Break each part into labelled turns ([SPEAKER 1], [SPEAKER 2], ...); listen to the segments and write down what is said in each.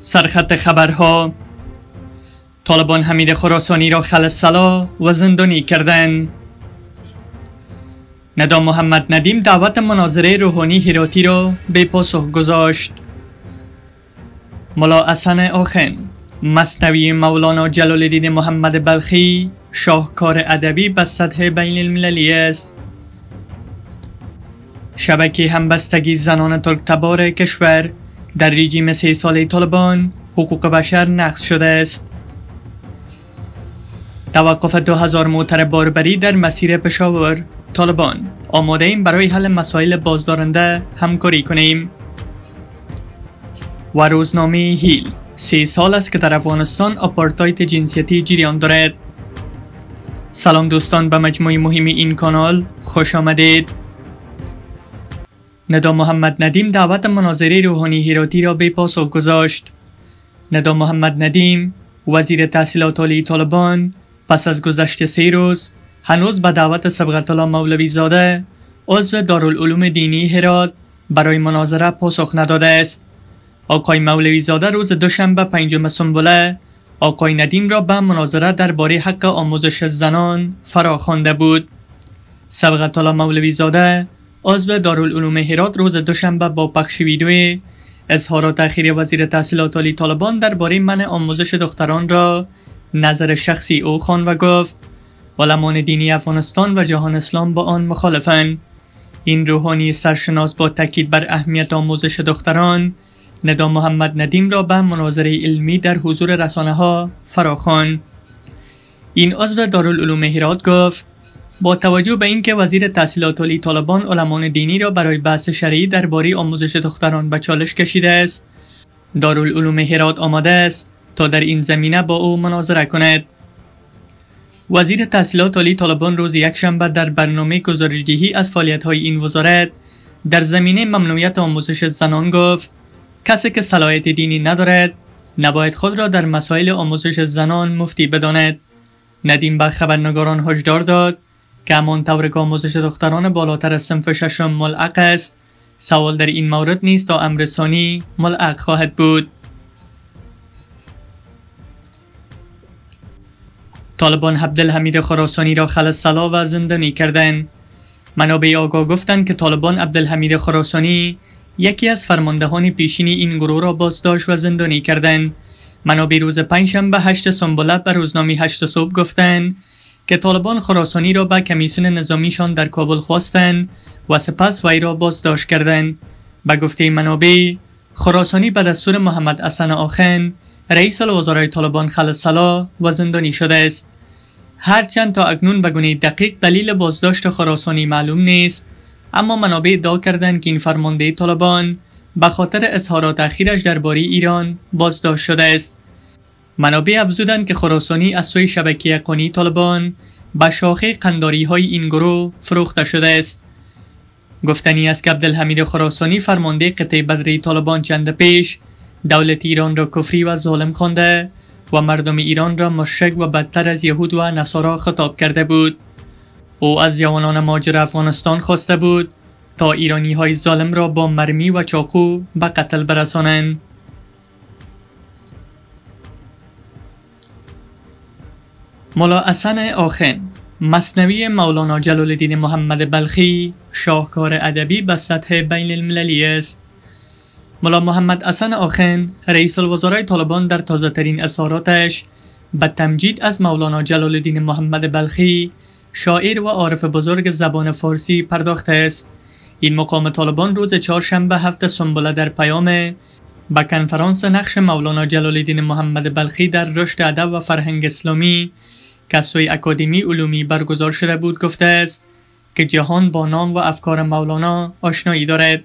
[SPEAKER 1] سرخط خبرها طالبان حمید خراسانی را خلصلا و زندانی کردن ندا محمد ندیم دعوت مناظره روحانی هیراتی را به پاسخ گذاشت ملا حسن آخن مصنوی مولانا جلال الدین محمد بلخی شاهکار ادبی به سطح بین المللی است شبکه همبستگی زنان ترکتبار کشور در رژیم سه ساله طالبان حقوق بشر نقص شده است توقف 2000 موتر باربری در مسیر پشاور طالبان آماده ایم برای حل مسائل بازدارنده همکاری کنیم و روزنامه هیل سه سال است که در افغانستان آپارتایت جنسیتی جریان دارد سلام دوستان به مجموعه مهم این کانال خوش آمدید ندا محمد ندیم دعوت مناظره روحانی هیراتی را به پاسخ گذاشت. ندا محمد ندیم وزیر تحصیلات عالی طالبان پس از گذشت سه روز هنوز به دعوت سبقت الله مولوی زاده عضو دارالعلوم دینی هرات برای مناظره پاسخ نداده است. آقای مولوی زاده روز دوشنبه پنجم سنبله آقای ندیم را به مناظره درباره حق آموزش زنان فرا بود. سبغت الله مولوی زاده عضو دارالعلوم هرات روز دوشنبه با پخش ویدیوی اظهارات اخیر وزیر تحصیلات عالی طالبان درباره من آموزش دختران را نظر شخصی او خان و گفت علمان دینی افغانستان و جهان اسلام با آن مخالفند این روحانی سرشناس با تاکید بر اهمیت آموزش دختران ندا محمد ندیم را به مناظره علمی در حضور رسانه ها فراخوان این عضو دارالعلوم هرات گفت با توجه به اینکه وزیر تحصیلات عالی طالبان علمان دینی را برای بحث شرعی درباره آموزش دختران به چالش کشیده است دارالعلوم هرات آماده است تا در این زمینه با او مناظره کند وزیر تحصیلات عالی طالبان روز یکشنبه در برنامه گزارشدهی از فعالیت‌های این وزارت در زمینه ممنوعیت آموزش زنان گفت کسی که صلاحیت دینی ندارد نباید خود را در مسائل آموزش زنان مفتی بداند ندیم به خبرنگاران هشدار داد طور که آموزش دختران بالاتر از سنف ششم ملعق است سوال در این مورد نیست تا امر ثانی ملعق خواهد بود طالبان عبدالحمید خراسانی را سلا و زندانی کردند منابع آگاه گفتند که طالبان عبدالحمید خراسانی یکی از فرماندهان پیشین این گروه را بازداشت و زندانی کردند منابع روز پنجشنبه هشت سنبله به روزنامه هشت صبح گفتند که طالبان خراسانی را به کمیسیون نظامیشان در کابل خواستند و سپس وی را بازداشت کردند به گفته منابع خراسانی به دستور محمد حسن آخن رئیس الوزرای طالبان خلصلا و زندانی شده است هرچند تا اکنون به گونه دقیق دلیل بازداشت خراسانی معلوم نیست اما منابع ادعا کردند که این فرمانده طالبان به خاطر اظهارات اخیرش درباره ایران بازداشت شده است منابع افزودند که خراسانی از سوی شبکه قنی طالبان به شاخه قنداری های این گروه فروخته شده است گفتنی است که عبدالحمید خراسانی فرمانده قطع بدری طالبان چند پیش دولت ایران را کفری و ظالم خوانده و مردم ایران را مشرک و بدتر از یهود و نصارا خطاب کرده بود او از جوانان ماجر افغانستان خواسته بود تا ایرانی های ظالم را با مرمی و چاقو به قتل برسانند ملا اصن آخن مصنوی مولانا جلال الدین محمد بلخی شاهکار ادبی به سطح بین المللی است ملا محمد اصن آخن رئیس الوزرای طالبان در تازه ترین اظهاراتش به تمجید از مولانا جلال الدین محمد بلخی شاعر و عارف بزرگ زبان فارسی پرداخته است این مقام طالبان روز چهارشنبه هفته سنبله در پیام به کنفرانس نقش مولانا جلال الدین محمد بلخی در رشد ادب و فرهنگ اسلامی که از سوی اکادمی علومی برگزار شده بود گفته است که جهان با نام و افکار مولانا آشنایی دارد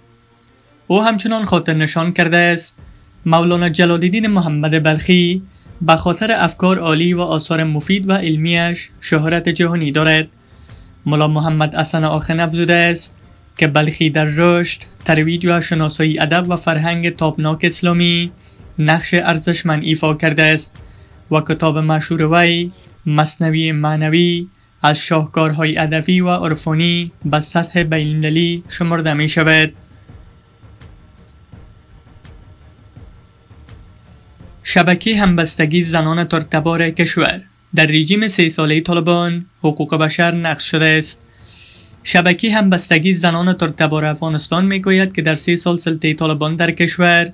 [SPEAKER 1] او همچنان خاطر نشان کرده است مولانا الدین محمد بلخی به خاطر افکار عالی و آثار مفید و علمیش شهرت جهانی دارد ملا محمد حسن آخن افزوده است که بلخی در رشد ترویج و شناسایی ادب و فرهنگ تابناک اسلامی نقش ارزشمند ایفا کرده است و کتاب وی مصنوی معنوی از شاهکارهای ادبی و عرفانی به سطح بینالمللی شمرده می شود. شبکه همبستگی زنان ترکتبار کشور در رژیم سه ساله طالبان حقوق بشر نقش شده است شبکه همبستگی زنان ترکتبار افغانستان می گوید که در سه سال سلطه طالبان در کشور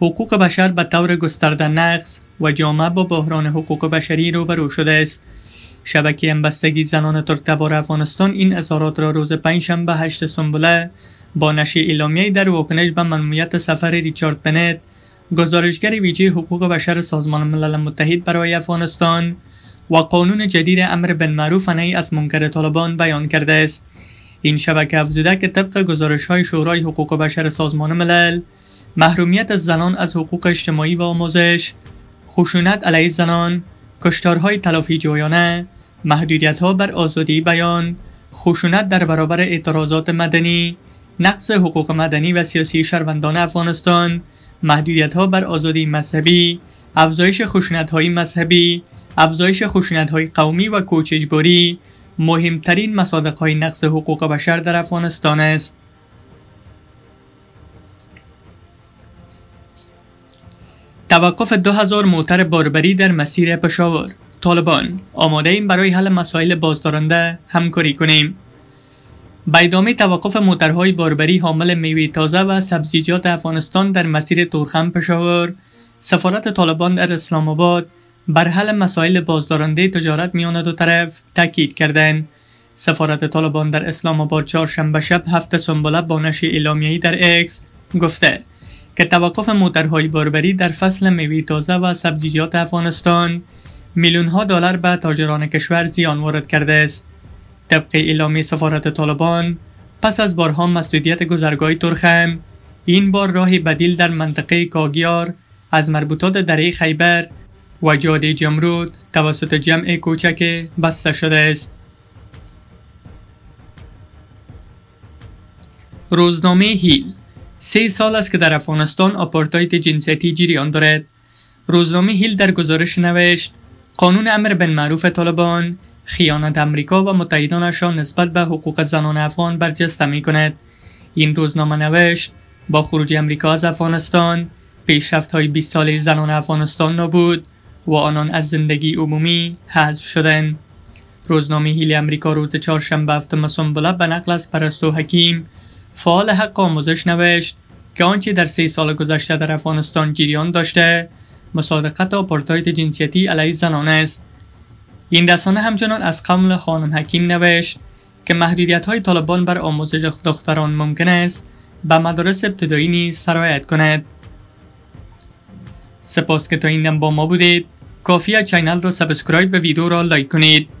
[SPEAKER 1] حقوق بشر به طور گسترده نقص و جامعه با بحران حقوق بشری روبرو شده است شبکه همبستگی زنان ترک افغانستان این اظهارات را روز پنجشنبه هشت سنبله با نشی اعلامیه در واکنش به ممنوعیت سفر ریچارد بنت گزارشگر ویژه حقوق بشر سازمان ملل متحد برای افغانستان و قانون جدید امر معروف نهی از منکر طالبان بیان کرده است این شبکه افزوده که طبق گزارش های شورای حقوق بشر سازمان ملل محرومیت زنان از حقوق اجتماعی و آموزش، خشونت علیه زنان، کشتارهای تلافی جویانه، محدودیت ها بر آزادی بیان، خشونت در برابر اعتراضات مدنی، نقص حقوق مدنی و سیاسی شهروندان افغانستان، محدودیت ها بر آزادی مذهبی، افزایش خشونت های مذهبی، افزایش خشونت های قومی و کوچجباری مهمترین مصادق های نقص حقوق بشر در افغانستان است. توقف 2000 موتر باربری در مسیر پشاور طالبان آماده ایم برای حل مسائل بازدارنده همکاری کنیم به ادامه توقف موترهای باربری حامل میوه تازه و سبزیجات افغانستان در مسیر تورخم پشاور سفارت طالبان در اسلام آباد بر حل مسائل بازدارنده تجارت میان دو طرف تاکید کردند سفارت طالبان در اسلام آباد چهارشنبه شب هفته سنبله با نشر اعلامیه‌ای در اکس گفته که توقف موترهای باربری در فصل میوه تازه و سبزیجات افغانستان میلیون ها دلار به تاجران کشور زیان وارد کرده است. طبق اعلامیه سفارت طالبان پس از بارها مسدودیت گذرگاه ترخم این بار راه بدیل در منطقه کاگیار از مربوطات دره خیبر و جاده جمرود توسط جمع کوچک بسته شده است. روزنامه هیل سه سال است که در افغانستان آپارتایت جنسیتی جریان دارد روزنامه هیل در گزارش نوشت قانون امر بن معروف طالبان خیانت امریکا و متحدانش نسبت به حقوق زنان افغان برجسته می کند این روزنامه نوشت با خروج امریکا از افغانستان پیشرفت های 20 ساله زنان افغانستان نبود و آنان از زندگی عمومی حذف شدند روزنامه هیل امریکا روز چهارشنبه هفته مسنبله به نقل از پرستو حکیم فعال حق آموزش نوشت که آنچه در سه سال گذشته در افغانستان جریان داشته تا پرتایت جنسیتی علیه زنان است این رسانه همچنان از قمل خانم حکیم نوشت که محدودیت های طالبان بر آموزش دختران ممکن است به مدارس ابتدایی نیز سرایت کند سپاس که تا این با ما بودید کافی چینل را سبسکرایب و ویدیو را لایک کنید